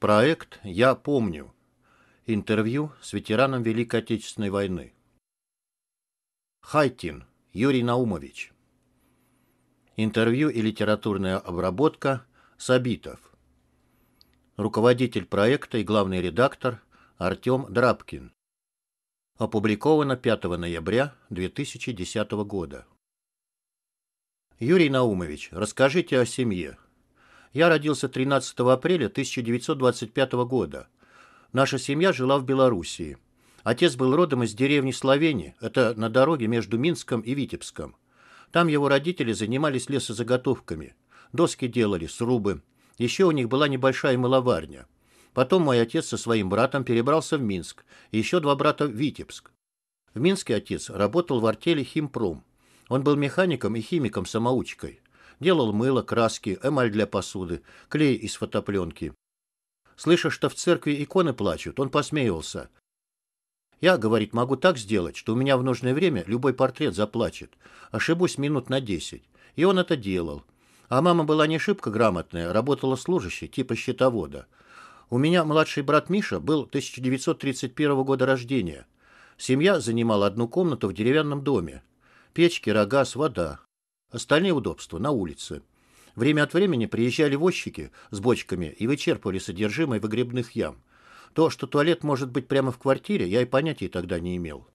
Проект «Я помню». Интервью с ветераном Великой Отечественной войны. Хайтин Юрий Наумович. Интервью и литературная обработка Сабитов. Руководитель проекта и главный редактор Артем Драбкин. Опубликовано 5 ноября 2010 года. Юрий Наумович, расскажите о семье, я родился 13 апреля 1925 года. Наша семья жила в Белоруссии. Отец был родом из деревни Словени, это на дороге между Минском и Витебском. Там его родители занимались лесозаготовками. Доски делали, срубы. Еще у них была небольшая маловарня. Потом мой отец со своим братом перебрался в Минск, и еще два брата в Витебск. В Минске отец работал в артели «Химпром». Он был механиком и химиком-самоучкой делал мыло, краски, эмаль для посуды, клей из фотопленки. Слыша, что в церкви иконы плачут, он посмеивался. «Я, — говорит, — могу так сделать, что у меня в нужное время любой портрет заплачет. Ошибусь минут на десять». И он это делал. А мама была не шибко грамотная, работала служащей, типа счетовода. У меня младший брат Миша был 1931 года рождения. Семья занимала одну комнату в деревянном доме. Печки, рога, с вода. Остальные удобства на улице. Время от времени приезжали возчики с бочками и вычерпывали содержимое выгребных ям. То, что туалет может быть прямо в квартире, я и понятия тогда не имел.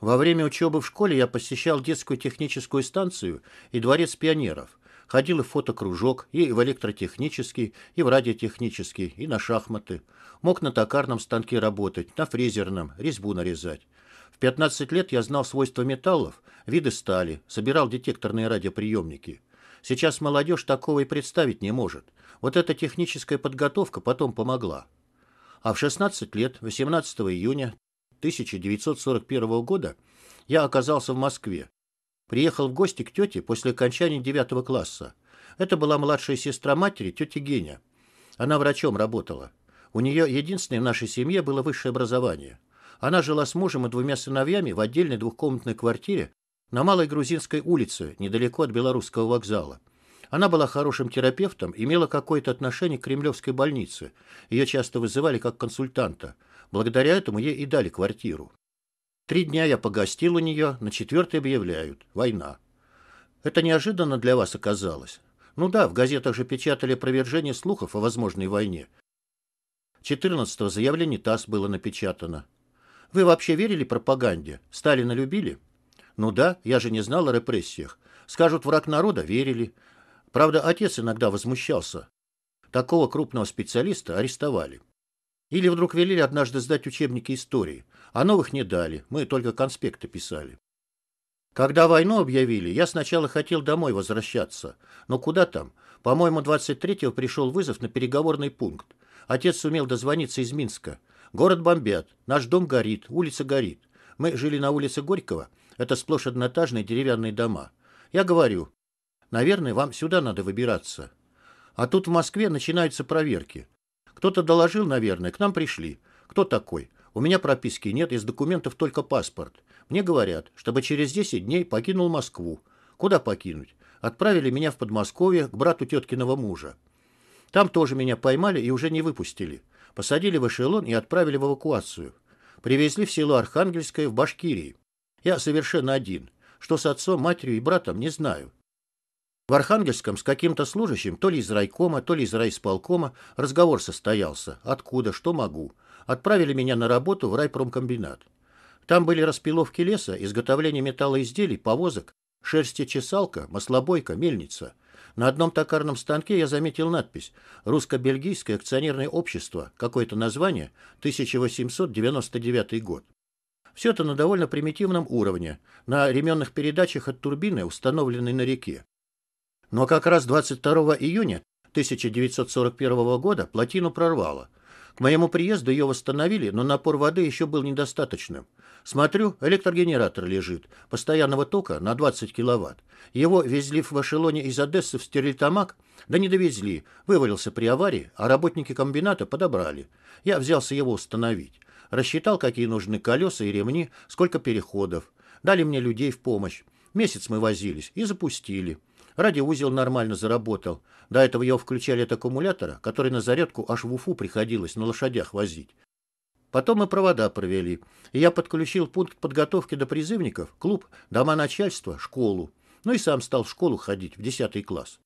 Во время учебы в школе я посещал детскую техническую станцию и дворец пионеров. Ходил и в фотокружок, и в электротехнический, и в радиотехнический, и на шахматы. Мог на токарном станке работать, на фрезерном, резьбу нарезать. В 15 лет я знал свойства металлов, виды стали, собирал детекторные радиоприемники. Сейчас молодежь такого и представить не может. Вот эта техническая подготовка потом помогла. А в 16 лет, 18 июня 1941 года, я оказался в Москве. Приехал в гости к тете после окончания 9 класса. Это была младшая сестра матери, тетя Геня. Она врачом работала. У нее единственное в нашей семье было высшее образование – она жила с мужем и двумя сыновьями в отдельной двухкомнатной квартире на Малой Грузинской улице, недалеко от Белорусского вокзала. Она была хорошим терапевтом, имела какое-то отношение к Кремлевской больнице. Ее часто вызывали как консультанта. Благодаря этому ей и дали квартиру. Три дня я погостил у нее, на четвертый объявляют. Война. Это неожиданно для вас оказалось. Ну да, в газетах же печатали опровержение слухов о возможной войне. 14-го заявление ТАСС было напечатано. Вы вообще верили пропаганде? Сталина любили? Ну да, я же не знал о репрессиях. Скажут, враг народа, верили. Правда, отец иногда возмущался. Такого крупного специалиста арестовали. Или вдруг велели однажды сдать учебники истории. А новых не дали, мы только конспекты писали. Когда войну объявили, я сначала хотел домой возвращаться. Но куда там? По-моему, 23-го пришел вызов на переговорный пункт. Отец сумел дозвониться из Минска. Город бомбят. Наш дом горит. Улица горит. Мы жили на улице Горького. Это сплошь одноэтажные деревянные дома. Я говорю, наверное, вам сюда надо выбираться. А тут в Москве начинаются проверки. Кто-то доложил, наверное, к нам пришли. Кто такой? У меня прописки нет, из документов только паспорт. Мне говорят, чтобы через 10 дней покинул Москву. Куда покинуть? Отправили меня в Подмосковье к брату теткиного мужа. Там тоже меня поймали и уже не выпустили посадили в эшелон и отправили в эвакуацию. Привезли в село Архангельское в Башкирии. Я совершенно один. Что с отцом, матерью и братом, не знаю. В Архангельском с каким-то служащим, то ли из райкома, то ли из райисполкома, разговор состоялся. Откуда, что могу. Отправили меня на работу в райпромкомбинат. Там были распиловки леса, изготовление металлоизделий, повозок, шерсти чесалка, маслобойка, мельница. На одном токарном станке я заметил надпись «Русско-бельгийское акционерное общество», какое-то название, 1899 год. Все это на довольно примитивном уровне, на ременных передачах от турбины, установленной на реке. Но как раз 22 июня 1941 года плотину прорвало – к моему приезду ее восстановили, но напор воды еще был недостаточным. Смотрю, электрогенератор лежит, постоянного тока на 20 киловатт. Его везли в эшелоне из Одессы в Стерлитамак, да не довезли, вывалился при аварии, а работники комбината подобрали. Я взялся его установить. Рассчитал, какие нужны колеса и ремни, сколько переходов. Дали мне людей в помощь. Месяц мы возились и запустили. Радиоузел нормально заработал. До этого его включали от аккумулятора, который на зарядку аж в Уфу приходилось на лошадях возить. Потом мы провода провели, и я подключил пункт подготовки до призывников, клуб, дома начальства, школу. Ну и сам стал в школу ходить, в 10 класс.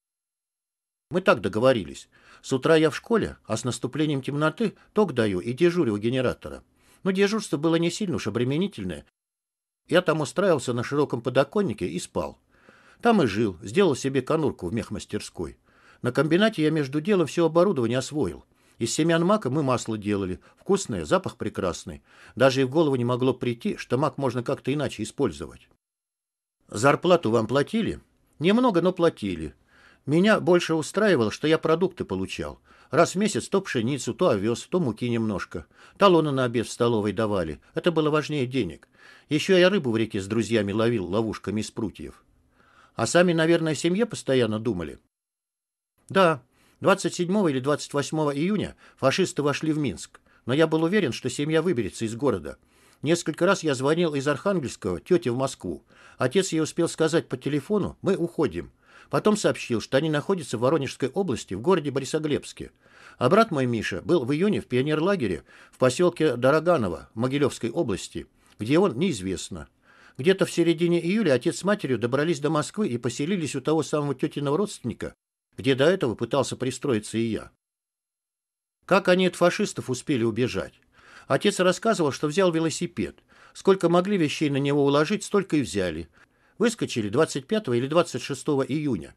Мы так договорились. С утра я в школе, а с наступлением темноты ток даю и дежурю у генератора. Но дежурство было не сильно уж обременительное. Я там устраивался на широком подоконнике и спал. Там и жил, сделал себе конурку в мехмастерской. На комбинате я между делом все оборудование освоил. Из семян мака мы масло делали. Вкусное, запах прекрасный. Даже и в голову не могло прийти, что мак можно как-то иначе использовать. Зарплату вам платили? Немного, но платили. Меня больше устраивало, что я продукты получал. Раз в месяц то пшеницу, то овес, то муки немножко. Талоны на обед в столовой давали. Это было важнее денег. Еще я рыбу в реке с друзьями ловил ловушками из прутьев. А сами, наверное, о семье постоянно думали. Да, 27 или 28 июня фашисты вошли в Минск, но я был уверен, что семья выберется из города. Несколько раз я звонил из Архангельского тете в Москву. Отец ей успел сказать по телефону «Мы уходим». Потом сообщил, что они находятся в Воронежской области, в городе Борисоглебске. А брат мой Миша был в июне в пионерлагере в поселке Дороганово Могилевской области, где он неизвестно. Где-то в середине июля отец с матерью добрались до Москвы и поселились у того самого тетиного родственника, где до этого пытался пристроиться и я. Как они от фашистов успели убежать? Отец рассказывал, что взял велосипед. Сколько могли вещей на него уложить, столько и взяли. Выскочили 25 или 26 июня.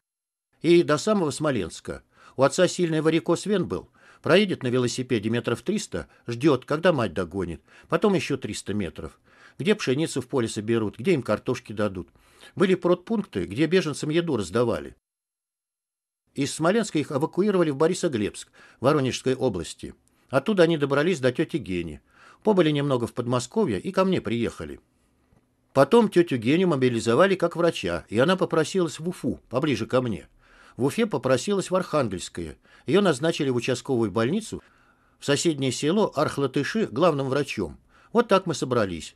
И до самого Смоленска. У отца сильный варикоз вен был. Проедет на велосипеде метров 300, ждет, когда мать догонит. Потом еще 300 метров. Где пшеницу в поле соберут, где им картошки дадут. Были продпункты, где беженцам еду раздавали. Из Смоленска их эвакуировали в Борисоглебск, Воронежской области. Оттуда они добрались до тети Гени. Побыли немного в Подмосковье и ко мне приехали. Потом тетю Геню мобилизовали как врача, и она попросилась в Уфу, поближе ко мне. В Уфе попросилась в Архангельское. Ее назначили в участковую больницу, в соседнее село Архлатыши главным врачом. Вот так мы собрались.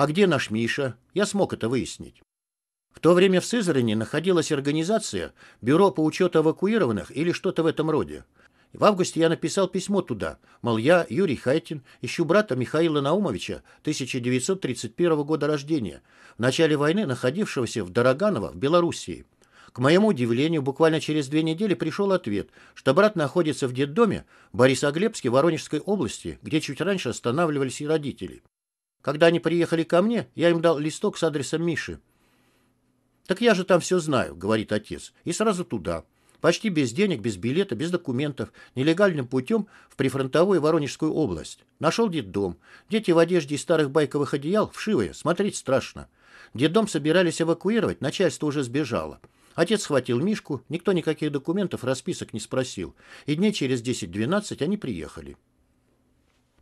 А где наш Миша? Я смог это выяснить. В то время в Сызрани находилась организация «Бюро по учету эвакуированных» или что-то в этом роде. В августе я написал письмо туда, мол, я, Юрий Хайтин, ищу брата Михаила Наумовича, 1931 года рождения, в начале войны находившегося в Дороганово в Белоруссии. К моему удивлению, буквально через две недели пришел ответ, что брат находится в детдоме Бориса в Воронежской области, где чуть раньше останавливались и родители. Когда они приехали ко мне, я им дал листок с адресом Миши. «Так я же там все знаю», — говорит отец, — «и сразу туда». Почти без денег, без билета, без документов, нелегальным путем в прифронтовую Воронежскую область. Нашел детдом. Дети в одежде из старых байковых одеял, вшивые, смотреть страшно. Детдом собирались эвакуировать, начальство уже сбежало. Отец схватил Мишку, никто никаких документов, расписок не спросил. И дней через 10-12 они приехали.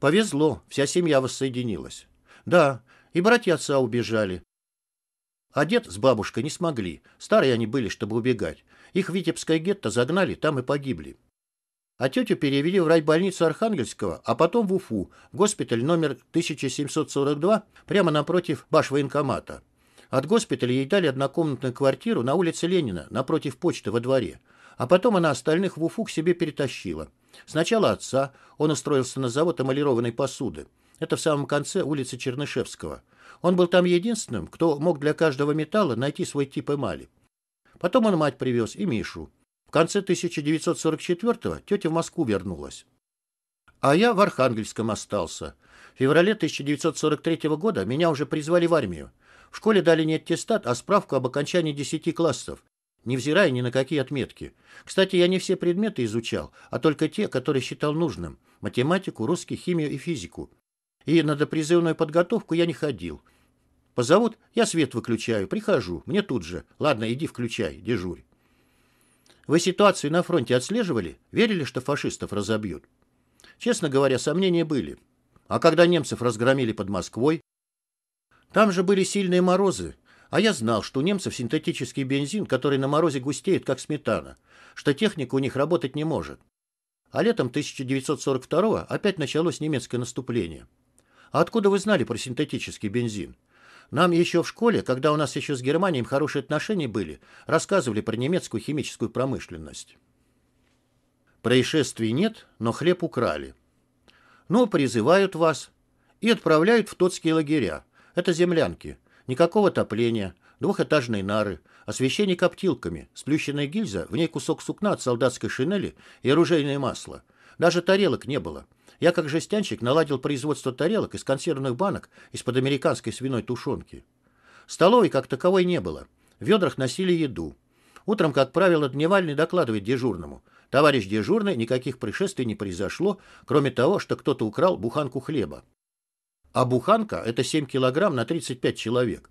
Повезло, вся семья воссоединилась. Да, и братья отца убежали. А дед с бабушкой не смогли. Старые они были, чтобы убегать. Их в Витебское гетто загнали, там и погибли. А тетю перевели в райбольницу Архангельского, а потом в Уфу, в госпиталь номер 1742, прямо напротив башвоенкомата. От госпиталя ей дали однокомнатную квартиру на улице Ленина, напротив почты во дворе – а потом она остальных в Уфу к себе перетащила. Сначала отца, он устроился на завод эмалированной посуды. Это в самом конце улицы Чернышевского. Он был там единственным, кто мог для каждого металла найти свой тип эмали. Потом он мать привез и Мишу. В конце 1944-го тетя в Москву вернулась. А я в Архангельском остался. В феврале 1943 года меня уже призвали в армию. В школе дали не аттестат, а справку об окончании 10 классов невзирая ни на какие отметки. Кстати, я не все предметы изучал, а только те, которые считал нужным – математику, русский, химию и физику. И на допризывную подготовку я не ходил. Позовут, я свет выключаю, прихожу, мне тут же. Ладно, иди включай, дежурь. Вы ситуацию на фронте отслеживали? Верили, что фашистов разобьют? Честно говоря, сомнения были. А когда немцев разгромили под Москвой? Там же были сильные морозы, а я знал, что у немцев синтетический бензин, который на морозе густеет, как сметана, что техника у них работать не может. А летом 1942 опять началось немецкое наступление. А откуда вы знали про синтетический бензин? Нам еще в школе, когда у нас еще с Германией хорошие отношения были, рассказывали про немецкую химическую промышленность. Происшествий нет, но хлеб украли. Но ну, призывают вас и отправляют в тотские лагеря. Это землянки – Никакого отопления, двухэтажные нары, освещение коптилками, сплющенная гильза, в ней кусок сукна от солдатской шинели и оружейное масло. Даже тарелок не было. Я, как жестянщик, наладил производство тарелок из консервных банок из-под американской свиной тушенки. Столовой как таковой не было. В ведрах носили еду. Утром, как правило, дневальный докладывает дежурному. Товарищ дежурный, никаких происшествий не произошло, кроме того, что кто-то украл буханку хлеба а буханка – это 7 килограмм на 35 человек.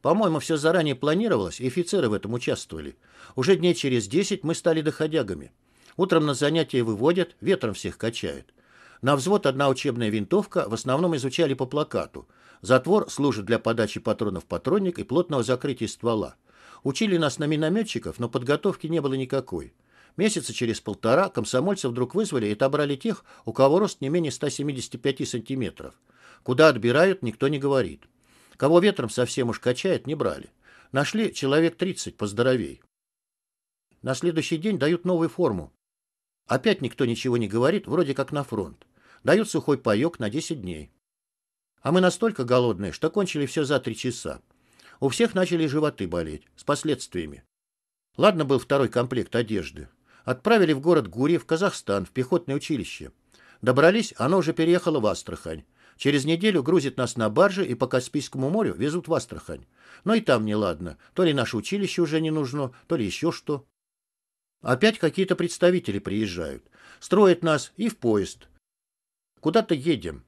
По-моему, все заранее планировалось, и офицеры в этом участвовали. Уже дней через 10 мы стали доходягами. Утром на занятия выводят, ветром всех качают. На взвод одна учебная винтовка, в основном изучали по плакату. Затвор служит для подачи патронов в патронник и плотного закрытия ствола. Учили нас на минометчиков, но подготовки не было никакой. Месяца через полтора комсомольцев вдруг вызвали и отобрали тех, у кого рост не менее 175 сантиметров. Куда отбирают, никто не говорит. Кого ветром совсем уж качает, не брали. Нашли человек 30 поздоровей. На следующий день дают новую форму. Опять никто ничего не говорит, вроде как на фронт. Дают сухой паёк на 10 дней. А мы настолько голодные, что кончили все за 3 часа. У всех начали животы болеть, с последствиями. Ладно был второй комплект одежды. Отправили в город Гури, в Казахстан, в пехотное училище. Добрались, оно уже переехало в Астрахань. Через неделю грузят нас на барже и по Каспийскому морю везут в Астрахань. Но и там неладно. То ли наше училище уже не нужно, то ли еще что. Опять какие-то представители приезжают. Строят нас и в поезд. Куда-то едем.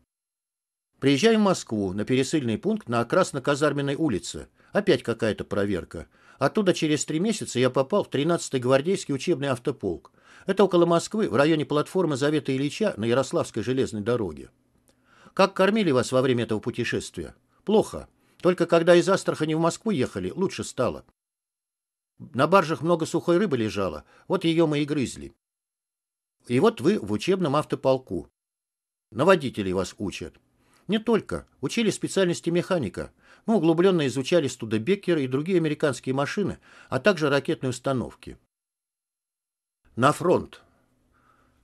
Приезжаем в Москву, на пересыльный пункт на Красно-Казарменной улице. Опять какая-то проверка. Оттуда через три месяца я попал в 13-й гвардейский учебный автополк. Это около Москвы, в районе платформы Завета Ильича на Ярославской железной дороге. Как кормили вас во время этого путешествия? Плохо. Только когда из Астрахани в Москву ехали, лучше стало. На баржах много сухой рыбы лежало, вот ее мы и грызли. И вот вы в учебном автополку. На водителей вас учат. Не только. Учили специальности механика. Мы углубленно изучали студебекеры и другие американские машины, а также ракетные установки. На фронт.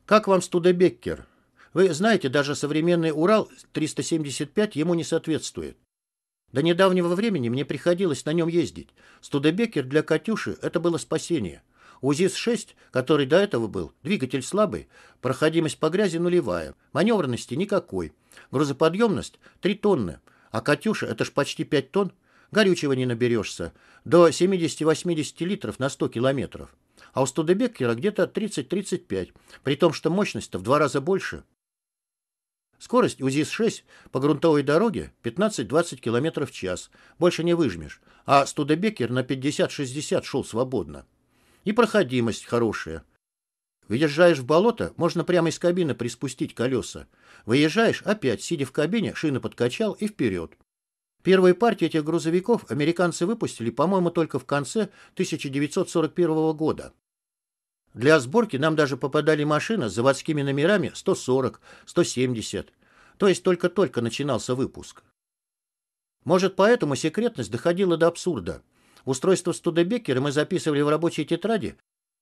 Как вам студебеккер? Вы знаете, даже современный Урал-375 ему не соответствует. До недавнего времени мне приходилось на нем ездить. Студебекер для «Катюши» — это было спасение. УЗИС-6, который до этого был, двигатель слабый, проходимость по грязи нулевая, маневренности никакой, грузоподъемность — 3 тонны, а «Катюша» — это ж почти 5 тонн, горючего не наберешься, до 70-80 литров на 100 километров. А у Студебекера где-то 30-35, при том, что мощность-то в два раза больше. Скорость УЗИС-6 по грунтовой дороге 15-20 км в час. Больше не выжмешь. А Студебекер на 50-60 шел свободно. И проходимость хорошая. Въезжаешь в болото, можно прямо из кабины приспустить колеса. Выезжаешь, опять, сидя в кабине, шины подкачал и вперед. Первые партии этих грузовиков американцы выпустили, по-моему, только в конце 1941 года. Для сборки нам даже попадали машины с заводскими номерами 140, 170. То есть только-только начинался выпуск. Может, поэтому секретность доходила до абсурда. Устройства Студебекера мы записывали в рабочей тетради,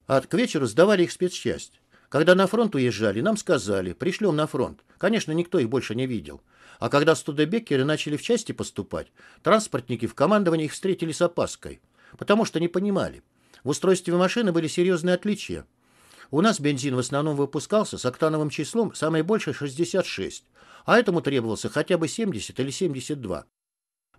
а к вечеру сдавали их спецчасть. Когда на фронт уезжали, нам сказали, пришлем на фронт. Конечно, никто их больше не видел. А когда студебекеры начали в части поступать, транспортники в командовании их встретили с опаской, потому что не понимали – в устройстве машины были серьезные отличия. У нас бензин в основном выпускался с октановым числом самое больше 66, а этому требовался хотя бы 70 или 72.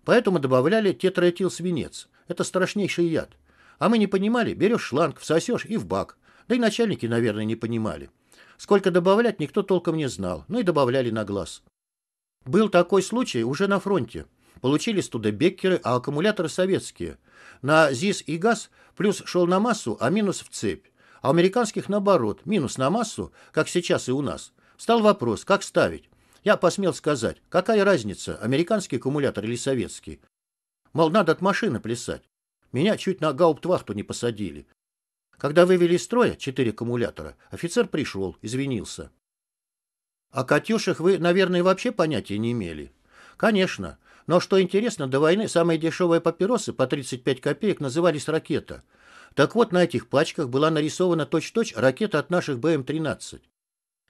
Поэтому добавляли тетраэтилсвинец. Это страшнейший яд. А мы не понимали, берешь шланг, всосешь и в бак. Да и начальники, наверное, не понимали. Сколько добавлять, никто толком не знал, Ну и добавляли на глаз. Был такой случай уже на фронте получили студебеккеры, а аккумуляторы советские. На ЗИС и ГАЗ плюс шел на массу, а минус в цепь. А у американских наоборот, минус на массу, как сейчас и у нас. Встал вопрос, как ставить? Я посмел сказать, какая разница, американский аккумулятор или советский? Мол, надо от машины плясать. Меня чуть на гауптвахту не посадили. Когда вывели из строя четыре аккумулятора, офицер пришел, извинился. О «Катюшах» вы, наверное, вообще понятия не имели. Конечно, но что интересно, до войны самые дешевые папиросы по 35 копеек назывались «ракета». Так вот, на этих пачках была нарисована точь-точь ракета от наших БМ-13.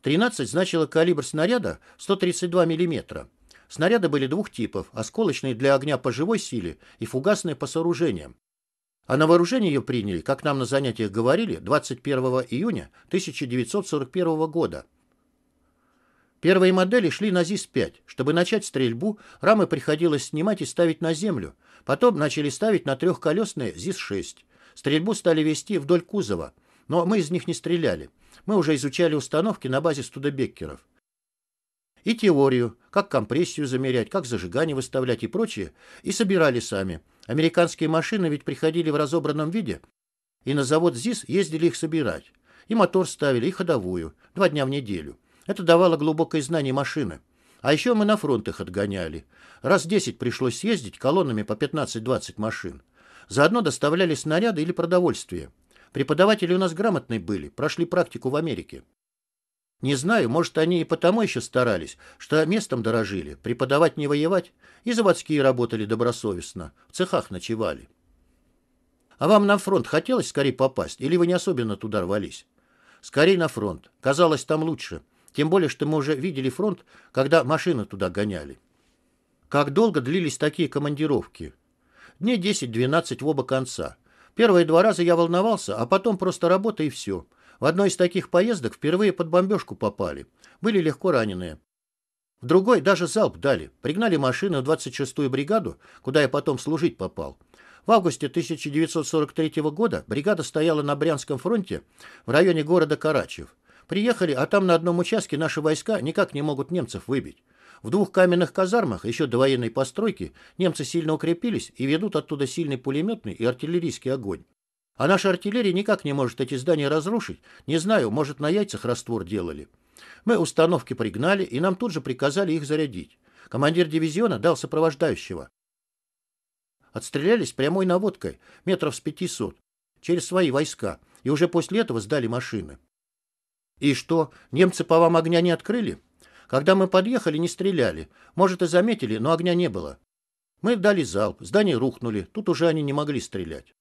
13 значило калибр снаряда 132 мм. Снаряды были двух типов – осколочные для огня по живой силе и фугасные по сооружениям. А на вооружение ее приняли, как нам на занятиях говорили, 21 июня 1941 года – Первые модели шли на ЗИС-5. Чтобы начать стрельбу, рамы приходилось снимать и ставить на землю. Потом начали ставить на трехколесные ЗИС-6. Стрельбу стали вести вдоль кузова, но мы из них не стреляли. Мы уже изучали установки на базе студебеккеров. И теорию, как компрессию замерять, как зажигание выставлять и прочее, и собирали сами. Американские машины ведь приходили в разобранном виде, и на завод ЗИС ездили их собирать. И мотор ставили, и ходовую, два дня в неделю. Это давало глубокое знание машины. А еще мы на фронт их отгоняли. Раз 10 пришлось съездить колоннами по 15-20 машин. Заодно доставляли снаряды или продовольствие. Преподаватели у нас грамотные были, прошли практику в Америке. Не знаю, может, они и потому еще старались, что местом дорожили, преподавать не воевать, и заводские работали добросовестно, в цехах ночевали. А вам на фронт хотелось скорее попасть, или вы не особенно туда рвались? Скорее на фронт. Казалось, там лучше. Тем более, что мы уже видели фронт, когда машины туда гоняли. Как долго длились такие командировки? Дней 10-12 в оба конца. Первые два раза я волновался, а потом просто работа и все. В одной из таких поездок впервые под бомбежку попали. Были легко раненые. В другой даже залп дали. Пригнали машину в 26-ю бригаду, куда я потом служить попал. В августе 1943 года бригада стояла на Брянском фронте в районе города Карачев. Приехали, а там на одном участке наши войска никак не могут немцев выбить. В двух каменных казармах, еще до военной постройки, немцы сильно укрепились и ведут оттуда сильный пулеметный и артиллерийский огонь. А наша артиллерия никак не может эти здания разрушить. Не знаю, может, на яйцах раствор делали. Мы установки пригнали, и нам тут же приказали их зарядить. Командир дивизиона дал сопровождающего. Отстрелялись прямой наводкой, метров с пятисот, через свои войска, и уже после этого сдали машины. «И что, немцы по вам огня не открыли? Когда мы подъехали, не стреляли. Может, и заметили, но огня не было. Мы дали залп, здание рухнули, тут уже они не могли стрелять.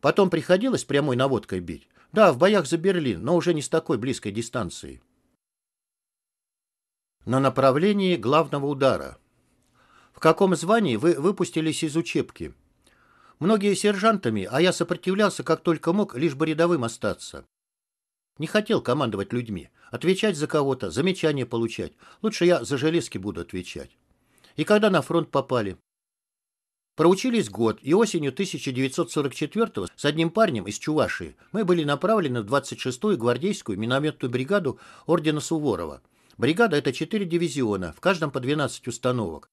Потом приходилось прямой наводкой бить. Да, в боях за Берлин, но уже не с такой близкой дистанции. На направлении главного удара. В каком звании вы выпустились из учебки? Многие сержантами, а я сопротивлялся как только мог, лишь бы рядовым остаться. Не хотел командовать людьми, отвечать за кого-то, замечания получать. Лучше я за железки буду отвечать. И когда на фронт попали? Проучились год, и осенью 1944-го с одним парнем из Чувашии мы были направлены в 26-ю гвардейскую минометную бригаду ордена Суворова. Бригада – это 4 дивизиона, в каждом по 12 установок.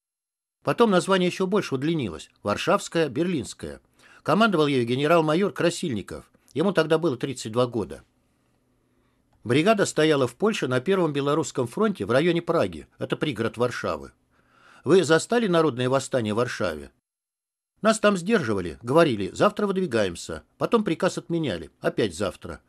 Потом название еще больше удлинилось – Варшавская, Берлинская. Командовал ею генерал-майор Красильников. Ему тогда было 32 года. Бригада стояла в Польше на Первом Белорусском фронте в районе Праги, это пригород Варшавы. Вы застали народное восстание в Варшаве? Нас там сдерживали, говорили, завтра выдвигаемся. Потом приказ отменяли, опять завтра.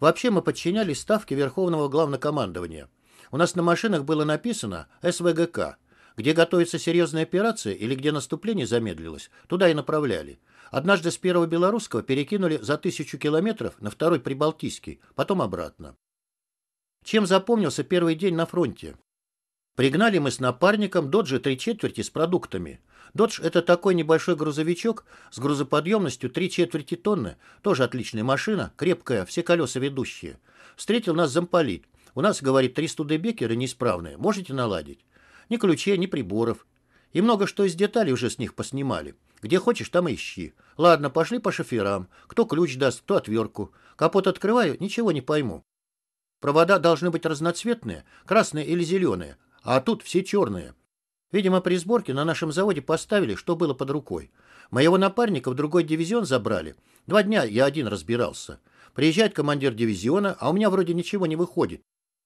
Вообще мы подчинялись ставке Верховного Главнокомандования. У нас на машинах было написано «СВГК», где готовится серьезная операция или где наступление замедлилось, туда и направляли. Однажды с первого белорусского перекинули за тысячу километров на второй Прибалтийский, потом обратно. Чем запомнился первый день на фронте? Пригнали мы с напарником доджи три четверти с продуктами. Додж – это такой небольшой грузовичок с грузоподъемностью три четверти тонны. Тоже отличная машина, крепкая, все колеса ведущие. Встретил нас замполит. У нас, говорит, три студебекера неисправные. Можете наладить? Ни ключей, ни приборов. И много что из деталей уже с них поснимали. Где хочешь, там ищи. Ладно, пошли по шоферам. Кто ключ даст, кто отвертку. Капот открываю, ничего не пойму. Провода должны быть разноцветные, красные или зеленые, а тут все черные. Видимо, при сборке на нашем заводе поставили, что было под рукой. Моего напарника в другой дивизион забрали. Два дня я один разбирался. Приезжает командир дивизиона, а у меня вроде ничего не выходит.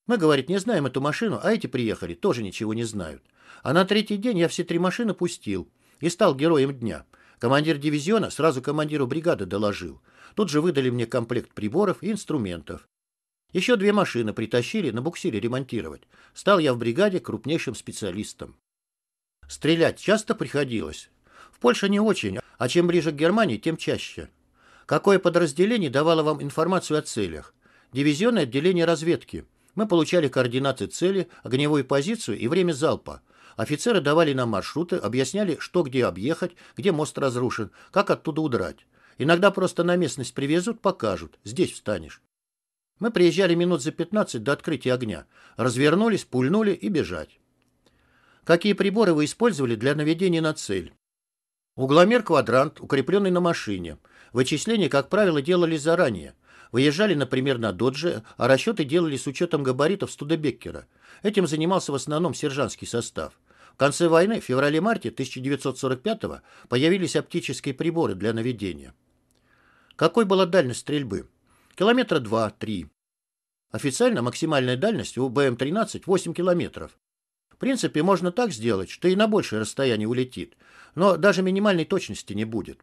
Мы, говорит, не знаем эту машину, а эти приехали, тоже ничего не знают. А на третий день я все три машины пустил и стал героем дня. Командир дивизиона сразу командиру бригады доложил. Тут же выдали мне комплект приборов и инструментов. Еще две машины притащили, на буксире ремонтировать. Стал я в бригаде крупнейшим специалистом. Стрелять часто приходилось. В Польше не очень, а чем ближе к Германии, тем чаще. Какое подразделение давало вам информацию о целях? Дивизионное отделение разведки. Мы получали координаты цели, огневую позицию и время залпа. Офицеры давали нам маршруты, объясняли, что где объехать, где мост разрушен, как оттуда удрать. Иногда просто на местность привезут, покажут, здесь встанешь. Мы приезжали минут за 15 до открытия огня. Развернулись, пульнули и бежать. Какие приборы вы использовали для наведения на цель? Угломер-квадрант, укрепленный на машине. Вычисления, как правило, делались заранее. Выезжали, например, на додже, а расчеты делали с учетом габаритов Студебеккера. Этим занимался в основном сержантский состав. В конце войны, в феврале-марте 1945-го, появились оптические приборы для наведения. Какой была дальность стрельбы? Километра 2-3. Официально максимальная дальность у БМ-13 8 километров. В принципе, можно так сделать, что и на большее расстояние улетит, но даже минимальной точности не будет.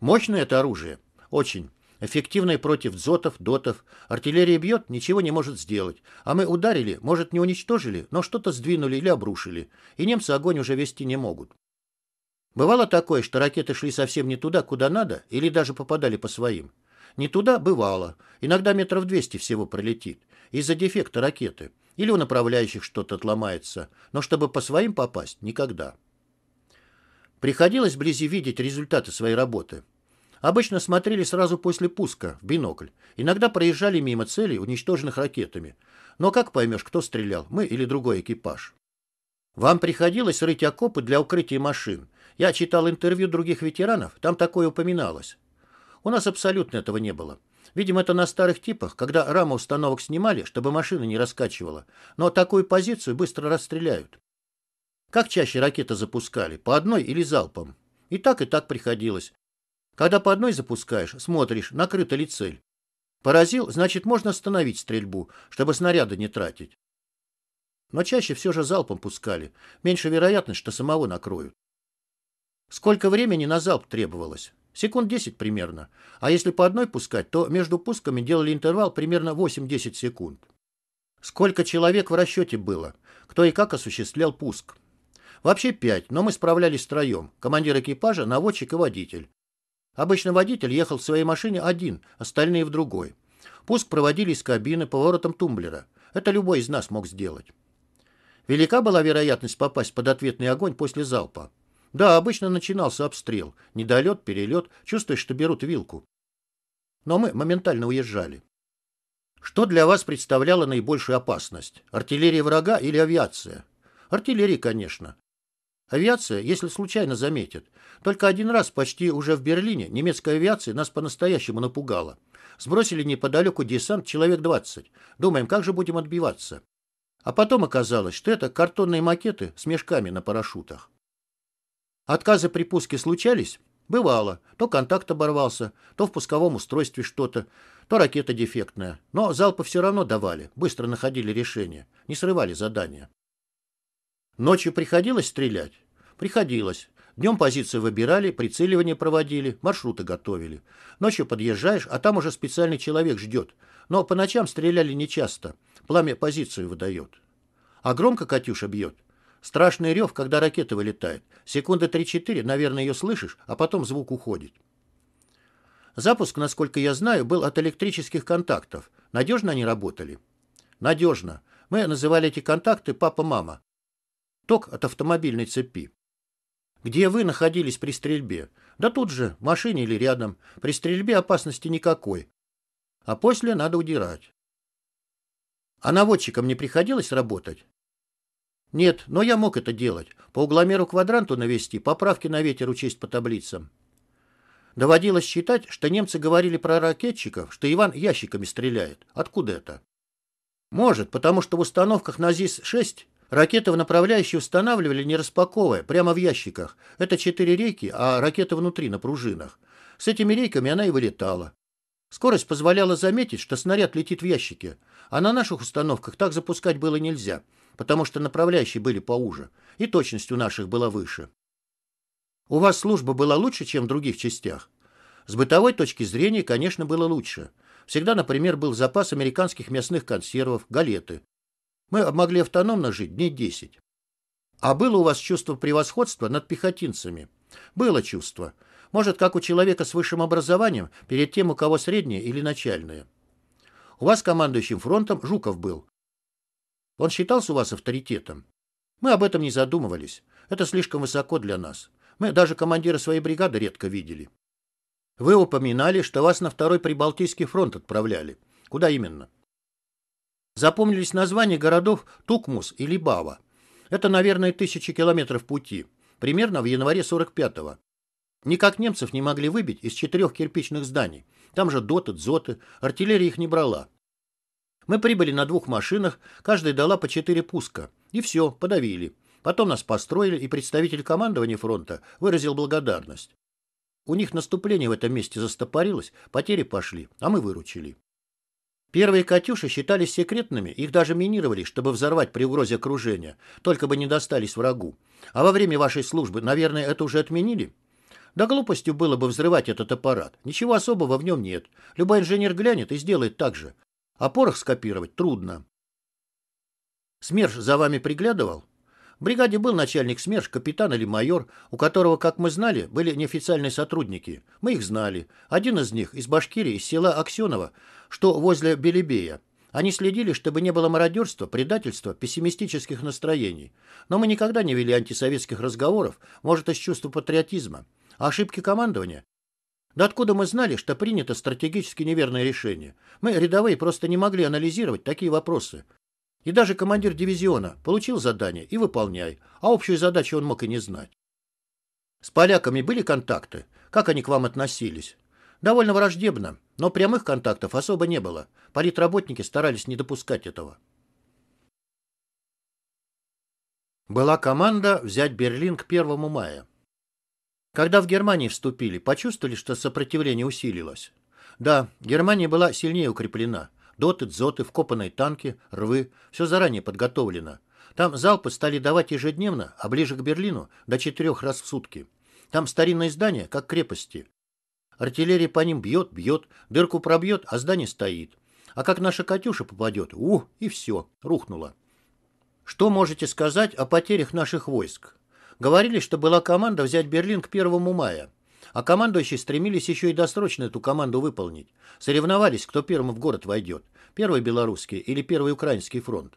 Мощное это оружие. Очень. Эффективное против дзотов, дотов. Артиллерия бьет, ничего не может сделать. А мы ударили, может, не уничтожили, но что-то сдвинули или обрушили. И немцы огонь уже вести не могут. Бывало такое, что ракеты шли совсем не туда, куда надо, или даже попадали по своим. Не туда бывало. Иногда метров 200 всего пролетит. Из-за дефекта ракеты. Или у направляющих что-то отломается. Но чтобы по своим попасть, никогда. Приходилось вблизи видеть результаты своей работы. Обычно смотрели сразу после пуска, в бинокль. Иногда проезжали мимо целей, уничтоженных ракетами. Но как поймешь, кто стрелял, мы или другой экипаж? Вам приходилось рыть окопы для укрытия машин. Я читал интервью других ветеранов, там такое упоминалось. У нас абсолютно этого не было. Видимо, это на старых типах, когда рамы установок снимали, чтобы машина не раскачивала. Но такую позицию быстро расстреляют. Как чаще ракеты запускали? По одной или залпом? И так, и так приходилось. Когда по одной запускаешь, смотришь, накрыта ли цель. Поразил, значит, можно остановить стрельбу, чтобы снаряды не тратить. Но чаще все же залпом пускали. Меньше вероятность, что самого накроют. Сколько времени на залп требовалось? Секунд 10 примерно. А если по одной пускать, то между пусками делали интервал примерно 8-10 секунд. Сколько человек в расчете было? Кто и как осуществлял пуск? Вообще пять, но мы справлялись втроем. Командир экипажа, наводчик и водитель. Обычно водитель ехал в своей машине один, остальные в другой. Пуск проводили из кабины поворотом тумблера. Это любой из нас мог сделать. Велика была вероятность попасть под ответный огонь после залпа. Да, обычно начинался обстрел. Недолет, перелет. Чувствуешь, что берут вилку. Но мы моментально уезжали. Что для вас представляло наибольшую опасность? Артиллерия врага или авиация? Артиллерия, конечно. Авиация, если случайно заметят. Только один раз почти уже в Берлине немецкая авиация нас по-настоящему напугала. Сбросили неподалеку десант человек 20. Думаем, как же будем отбиваться. А потом оказалось, что это картонные макеты с мешками на парашютах. Отказы при пуске случались? Бывало. То контакт оборвался, то в пусковом устройстве что-то, то ракета дефектная. Но залпы все равно давали, быстро находили решение, не срывали задания. Ночью приходилось стрелять? Приходилось. Днем позиции выбирали, прицеливание проводили, маршруты готовили. Ночью подъезжаешь, а там уже специальный человек ждет. Но по ночам стреляли нечасто. Пламя позицию выдает. А громко Катюша бьет? Страшный рев, когда ракета вылетает. Секунды 3-4, наверное, ее слышишь, а потом звук уходит. Запуск, насколько я знаю, был от электрических контактов. Надежно они работали? Надежно. Мы называли эти контакты «папа-мама». Ток от автомобильной цепи. Где вы находились при стрельбе? Да тут же, в машине или рядом. При стрельбе опасности никакой. А после надо удирать. А наводчикам не приходилось работать? Нет, но я мог это делать. По угломеру квадранту навести, поправки на ветер учесть по таблицам. Доводилось считать, что немцы говорили про ракетчиков, что Иван ящиками стреляет. Откуда это? Может, потому что в установках на ЗИС-6 ракеты в направляющие устанавливали не распаковывая, прямо в ящиках. Это четыре рейки, а ракета внутри, на пружинах. С этими рейками она и вылетала. Скорость позволяла заметить, что снаряд летит в ящике, а на наших установках так запускать было нельзя потому что направляющие были поуже, и точность у наших была выше. У вас служба была лучше, чем в других частях? С бытовой точки зрения, конечно, было лучше. Всегда, например, был запас американских мясных консервов, галеты. Мы могли автономно жить дней 10. А было у вас чувство превосходства над пехотинцами? Было чувство. Может, как у человека с высшим образованием, перед тем, у кого среднее или начальное. У вас командующим фронтом Жуков был. Он считался у вас авторитетом? Мы об этом не задумывались. Это слишком высоко для нас. Мы даже командира своей бригады редко видели. Вы упоминали, что вас на второй Прибалтийский фронт отправляли. Куда именно? Запомнились названия городов Тукмус и Либава. Это, наверное, тысячи километров пути. Примерно в январе 45-го. Никак немцев не могли выбить из четырех кирпичных зданий. Там же доты, дзоты, артиллерия их не брала. Мы прибыли на двух машинах, каждая дала по четыре пуска. И все, подавили. Потом нас построили, и представитель командования фронта выразил благодарность. У них наступление в этом месте застопорилось, потери пошли, а мы выручили. Первые «Катюши» считались секретными, их даже минировали, чтобы взорвать при угрозе окружения, только бы не достались врагу. А во время вашей службы, наверное, это уже отменили? Да глупостью было бы взрывать этот аппарат. Ничего особого в нем нет. Любой инженер глянет и сделает так же. А порох скопировать трудно. СМЕРШ за вами приглядывал? В бригаде был начальник СМЕРШ, капитан или майор, у которого, как мы знали, были неофициальные сотрудники. Мы их знали. Один из них из Башкирии, из села Аксенова, что возле Белебея. Они следили, чтобы не было мародерства, предательства, пессимистических настроений. Но мы никогда не вели антисоветских разговоров, может, из чувства патриотизма. А ошибки командования да откуда мы знали, что принято стратегически неверное решение? Мы, рядовые, просто не могли анализировать такие вопросы. И даже командир дивизиона получил задание и выполняй, а общую задачу он мог и не знать. С поляками были контакты? Как они к вам относились? Довольно враждебно, но прямых контактов особо не было. Политработники старались не допускать этого. Была команда взять Берлин к 1 мая. Когда в Германии вступили, почувствовали, что сопротивление усилилось? Да, Германия была сильнее укреплена. Доты, дзоты, вкопанные танки, рвы – все заранее подготовлено. Там залпы стали давать ежедневно, а ближе к Берлину – до четырех раз в сутки. Там старинные здания, как крепости. Артиллерия по ним бьет, бьет, дырку пробьет, а здание стоит. А как наша «Катюша» попадет, ух, и все, рухнуло. Что можете сказать о потерях наших войск? Говорили, что была команда взять Берлин к 1 мая. А командующие стремились еще и досрочно эту команду выполнить. Соревновались, кто первым в город войдет. Первый белорусский или первый украинский фронт.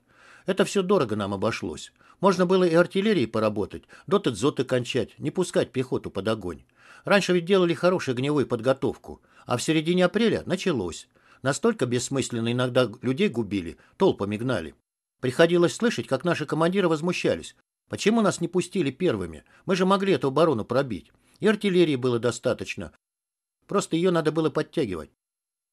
Это все дорого нам обошлось. Можно было и артиллерией поработать, доты дзоты кончать, не пускать пехоту под огонь. Раньше ведь делали хорошую огневую подготовку. А в середине апреля началось. Настолько бессмысленно иногда людей губили, толпами гнали. Приходилось слышать, как наши командиры возмущались. Почему нас не пустили первыми? Мы же могли эту оборону пробить. И артиллерии было достаточно. Просто ее надо было подтягивать.